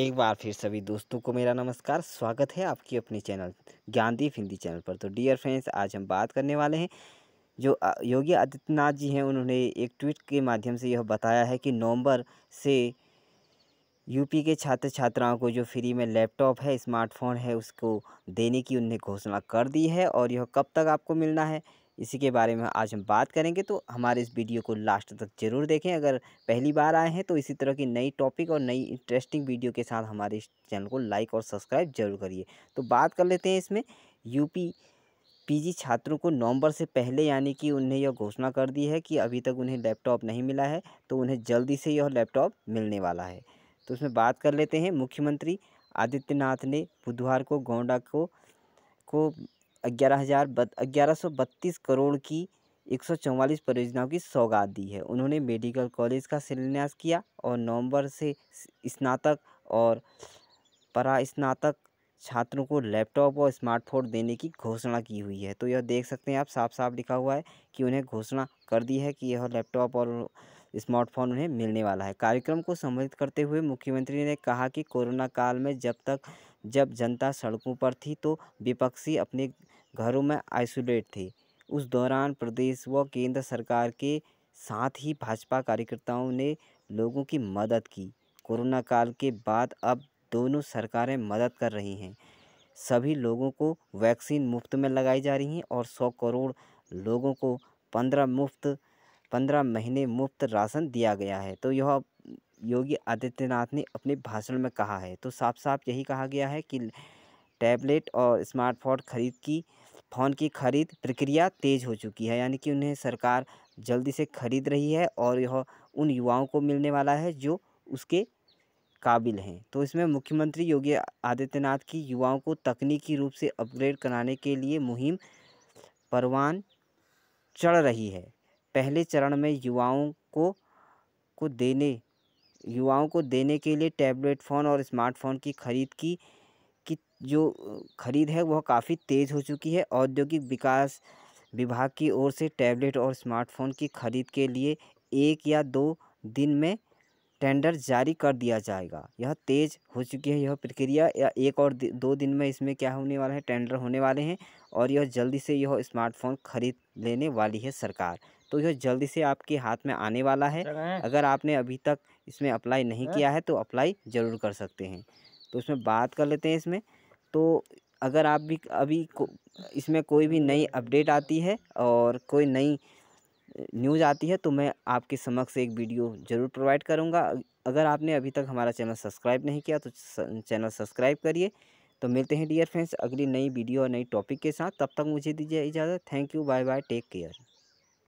एक बार फिर सभी दोस्तों को मेरा नमस्कार स्वागत है आपकी अपने चैनल ज्ञानदीप हिंदी चैनल पर तो डियर फ्रेंड्स आज हम बात करने वाले हैं जो योगी आदित्यनाथ जी हैं उन्होंने एक ट्वीट के माध्यम से यह बताया है कि नवंबर से यूपी के छात्र छात्राओं को जो फ्री में लैपटॉप है स्मार्टफोन है उसको देने की उन्हें घोषणा कर दी है और यह कब तक आपको मिलना है इसी के बारे में आज हम बात करेंगे तो हमारे इस वीडियो को लास्ट तक ज़रूर देखें अगर पहली बार आए हैं तो इसी तरह की नई टॉपिक और नई इंटरेस्टिंग वीडियो के साथ हमारे इस चैनल को लाइक और सब्सक्राइब जरूर करिए तो बात कर लेते हैं इसमें यूपी पीजी छात्रों को नवंबर से पहले यानी कि उन्हें यह घोषणा कर दी है कि अभी तक उन्हें लैपटॉप नहीं मिला है तो उन्हें जल्दी से यह लैपटॉप मिलने वाला है तो उसमें बात कर लेते हैं मुख्यमंत्री आदित्यनाथ ने बुधवार को गौंडा को को ग्यारह हज़ार ग्यारह सौ बत्तीस करोड़ की एक सौ चौवालीस परियोजनाओं की सौगात दी है उन्होंने मेडिकल कॉलेज का शिलान्यास किया और नवंबर से स्नातक और परा स्नातक छात्रों को लैपटॉप और स्मार्टफोन देने की घोषणा की हुई है तो यह देख सकते हैं आप साफ साफ लिखा हुआ है कि उन्हें घोषणा कर दी है कि यह लैपटॉप और स्मार्टफोन उन्हें मिलने वाला है कार्यक्रम को संबोधित करते हुए मुख्यमंत्री ने कहा कि कोरोना काल में जब तक जब जनता सड़कों पर थी तो विपक्षी अपने घरों में आइसोलेट थे उस दौरान प्रदेश व केंद्र सरकार के साथ ही भाजपा कार्यकर्ताओं ने लोगों की मदद की कोरोना काल के बाद अब दोनों सरकारें मदद कर रही हैं सभी लोगों को वैक्सीन मुफ्त में लगाई जा रही हैं और सौ करोड़ लोगों को पंद्रह मुफ्त पंद्रह महीने मुफ्त राशन दिया गया है तो यह योगी आदित्यनाथ ने अपने भाषण में कहा है तो साफ साफ यही कहा गया है कि टैबलेट और स्मार्टफोन खरीद की फ़ोन की खरीद प्रक्रिया तेज़ हो चुकी है यानी कि उन्हें सरकार जल्दी से खरीद रही है और यह उन युवाओं को मिलने वाला है जो उसके काबिल हैं तो इसमें मुख्यमंत्री योगी आदित्यनाथ की युवाओं को तकनीकी रूप से अपग्रेड कराने के लिए मुहिम परवान चढ़ रही है पहले चरण में युवाओं को को देने युवाओं को देने के लिए टैबलेट फ़ोन और स्मार्टफोन की खरीद की की जो खरीद है वह काफ़ी तेज़ हो चुकी है औद्योगिक विकास विभाग की ओर से टैबलेट और स्मार्टफोन की खरीद के लिए एक या दो दिन में टेंडर जारी कर दिया जाएगा यह तेज़ हो चुकी है यह प्रक्रिया या एक और दो दिन में इसमें क्या होने वाला है टेंडर होने वाले हैं और यह जल्दी से यह स्मार्टफोन खरीद लेने वाली है सरकार तो यह जल्दी से आपके हाथ में आने वाला है अगर आपने अभी तक इसमें अप्लाई नहीं हाँ। किया है तो अप्लाई ज़रूर कर सकते हैं तो उसमें बात कर लेते हैं इसमें तो अगर आप भी अभी को, इसमें कोई भी नई अपडेट आती है और कोई नई न्यूज़ आती है तो मैं आपके समक्ष एक वीडियो ज़रूर प्रोवाइड करूँगा अगर आपने अभी तक हमारा चैनल सब्सक्राइब नहीं किया तो चैनल सब्सक्राइब करिए तो मिलते हैं डियर फ्रेंड्स अगली नई वीडियो और नई टॉपिक के साथ तब तक मुझे दीजिए इजाज़त thank you bye bye take care